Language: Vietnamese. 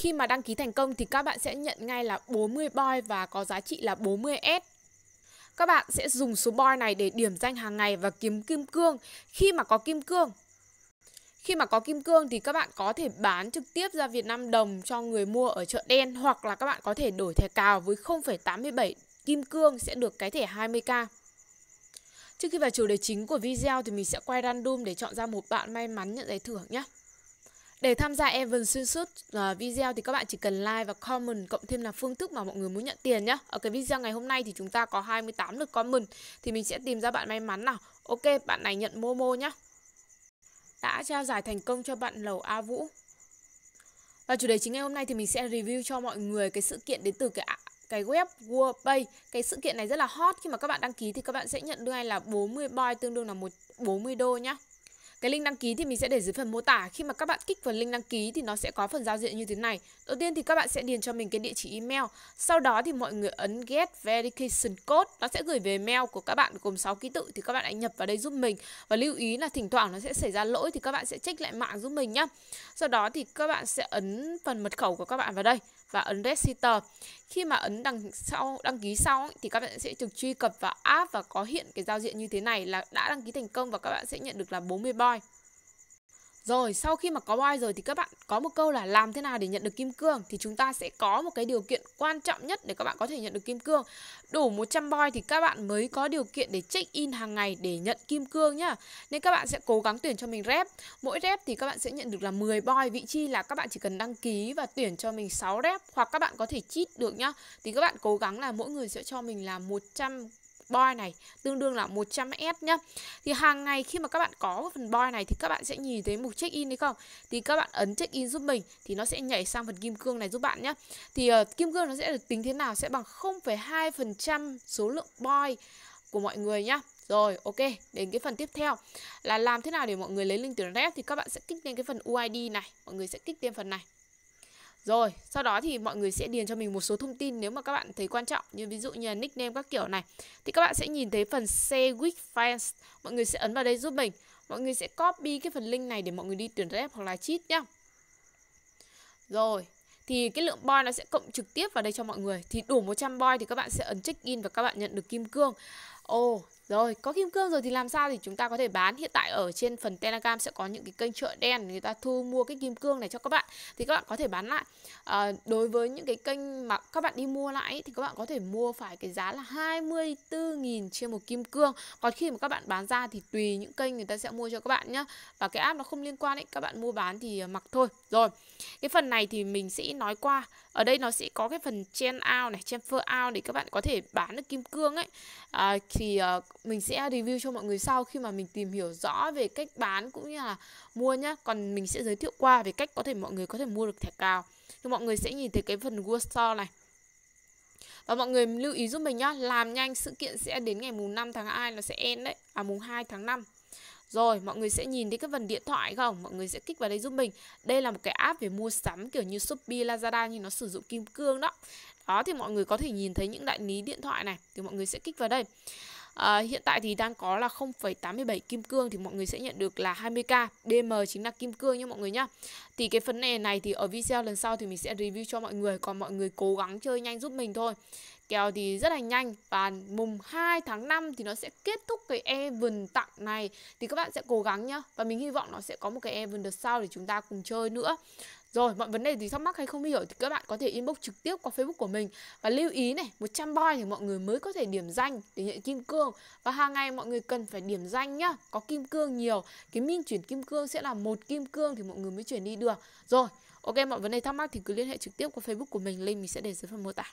Khi mà đăng ký thành công thì các bạn sẽ nhận ngay là 40 boy và có giá trị là 40S. Các bạn sẽ dùng số boy này để điểm danh hàng ngày và kiếm kim cương khi mà có kim cương. Khi mà có kim cương thì các bạn có thể bán trực tiếp ra Việt Nam đồng cho người mua ở chợ đen hoặc là các bạn có thể đổi thẻ cào với 0,87 kim cương sẽ được cái thẻ 20k. Trước khi vào chủ đề chính của video thì mình sẽ quay random để chọn ra một bạn may mắn nhận giải thưởng nhé. Để tham gia Evan xuyên suốt ờ, video thì các bạn chỉ cần like và comment cộng thêm là phương thức mà mọi người muốn nhận tiền nhé. Ở cái video ngày hôm nay thì chúng ta có 28 lượt comment thì mình sẽ tìm ra bạn may mắn nào. Ok, bạn này nhận Momo nhé. Đã trao giải thành công cho bạn Lầu A Vũ. Và chủ đề chính ngày hôm nay thì mình sẽ review cho mọi người cái sự kiện đến từ cái cái web Worldpay. Cái sự kiện này rất là hot khi mà các bạn đăng ký thì các bạn sẽ nhận được ngay là 40 boy tương đương là một 40 đô nhé. Cái link đăng ký thì mình sẽ để dưới phần mô tả. Khi mà các bạn kích vào link đăng ký thì nó sẽ có phần giao diện như thế này. Đầu tiên thì các bạn sẽ điền cho mình cái địa chỉ email. Sau đó thì mọi người ấn get verification code. Nó sẽ gửi về mail của các bạn gồm 6 ký tự thì các bạn hãy nhập vào đây giúp mình. Và lưu ý là thỉnh thoảng nó sẽ xảy ra lỗi thì các bạn sẽ check lại mạng giúp mình nhá. Sau đó thì các bạn sẽ ấn phần mật khẩu của các bạn vào đây và ấn register. Khi mà ấn đăng sau đăng ký sau thì các bạn sẽ được truy cập vào app và có hiện cái giao diện như thế này là đã đăng ký thành công và các bạn sẽ nhận được là 40 boy. Rồi sau khi mà có boy rồi thì các bạn có một câu là làm thế nào để nhận được kim cương thì chúng ta sẽ có một cái điều kiện quan trọng nhất để các bạn có thể nhận được kim cương. Đủ 100 boy thì các bạn mới có điều kiện để check in hàng ngày để nhận kim cương nhá. Nên các bạn sẽ cố gắng tuyển cho mình rep. Mỗi rep thì các bạn sẽ nhận được là 10 boy vị trí là các bạn chỉ cần đăng ký và tuyển cho mình 6 rep hoặc các bạn có thể cheat được nhá. Thì các bạn cố gắng là mỗi người sẽ cho mình là 100 boy này tương đương là 100S nhá thì hàng ngày khi mà các bạn có phần boy này thì các bạn sẽ nhìn thấy mục check in đấy không thì các bạn ấn check in giúp mình thì nó sẽ nhảy sang phần kim cương này giúp bạn nhá thì uh, kim cương nó sẽ được tính thế nào sẽ bằng 0,2% số lượng boy của mọi người nhá rồi, ok, đến cái phần tiếp theo là làm thế nào để mọi người lấy link từ ref thì các bạn sẽ kích lên cái phần UID này, mọi người sẽ kích lên phần này. Rồi, sau đó thì mọi người sẽ điền cho mình một số thông tin nếu mà các bạn thấy quan trọng như ví dụ như là nickname các kiểu này. Thì các bạn sẽ nhìn thấy phần Save with Friends. Mọi người sẽ ấn vào đây giúp mình. Mọi người sẽ copy cái phần link này để mọi người đi tuyển rep hoặc là cheat nhá. Rồi, thì cái lượng boy nó sẽ cộng trực tiếp vào đây cho mọi người. Thì đủ 100 boy thì các bạn sẽ ấn check in và các bạn nhận được kim cương. Ồ, oh, rồi, có kim cương rồi thì làm sao thì chúng ta có thể bán Hiện tại ở trên phần Telegram sẽ có những cái kênh chợ đen Người ta thu mua cái kim cương này cho các bạn Thì các bạn có thể bán lại à, Đối với những cái kênh mà các bạn đi mua lại Thì các bạn có thể mua phải cái giá là 24.000 trên một kim cương Còn khi mà các bạn bán ra thì tùy những kênh người ta sẽ mua cho các bạn nhá Và cái app nó không liên quan ấy, các bạn mua bán thì ờ, mặc thôi Rồi, cái phần này thì mình sẽ nói qua Ở đây nó sẽ có cái phần chain out này, transfer out Để các bạn có thể bán được kim cương ấy à, thì uh, mình sẽ review cho mọi người sau khi mà mình tìm hiểu rõ về cách bán cũng như là mua nhá còn mình sẽ giới thiệu qua về cách có thể mọi người có thể mua được thẻ cào thì mọi người sẽ nhìn thấy cái phần Google Store này và mọi người lưu ý giúp mình nhá làm nhanh sự kiện sẽ đến ngày mùng 5 tháng 2 là sẽ end đấy à mùng 2 tháng 5 rồi, mọi người sẽ nhìn thấy cái phần điện thoại không? Mọi người sẽ kích vào đây giúp mình. Đây là một cái app về mua sắm kiểu như Shopee, Lazada nhưng nó sử dụng kim cương đó. Đó thì mọi người có thể nhìn thấy những đại lý điện thoại này. Thì mọi người sẽ kích vào đây à, hiện tại thì đang có là 0,87 kim cương thì mọi người sẽ nhận được là 20k DM chính là kim cương nha mọi người nhá thì cái phần này này thì ở video lần sau thì mình sẽ review cho mọi người còn mọi người cố gắng chơi nhanh giúp mình thôi kèo thì rất là nhanh và mùng 2 tháng 5 thì nó sẽ kết thúc cái event tặng này thì các bạn sẽ cố gắng nhá và mình hy vọng nó sẽ có một cái event đợt sau để chúng ta cùng chơi nữa rồi, mọi vấn đề gì thắc mắc hay không hiểu thì các bạn có thể inbox trực tiếp qua Facebook của mình. Và lưu ý này, 100 boy thì mọi người mới có thể điểm danh để nhận kim cương. Và hàng ngày mọi người cần phải điểm danh nhá. Có kim cương nhiều, cái minh chuyển kim cương sẽ là một kim cương thì mọi người mới chuyển đi được. Rồi, ok mọi vấn đề thắc mắc thì cứ liên hệ trực tiếp qua Facebook của mình, link mình sẽ để dưới phần mô tả.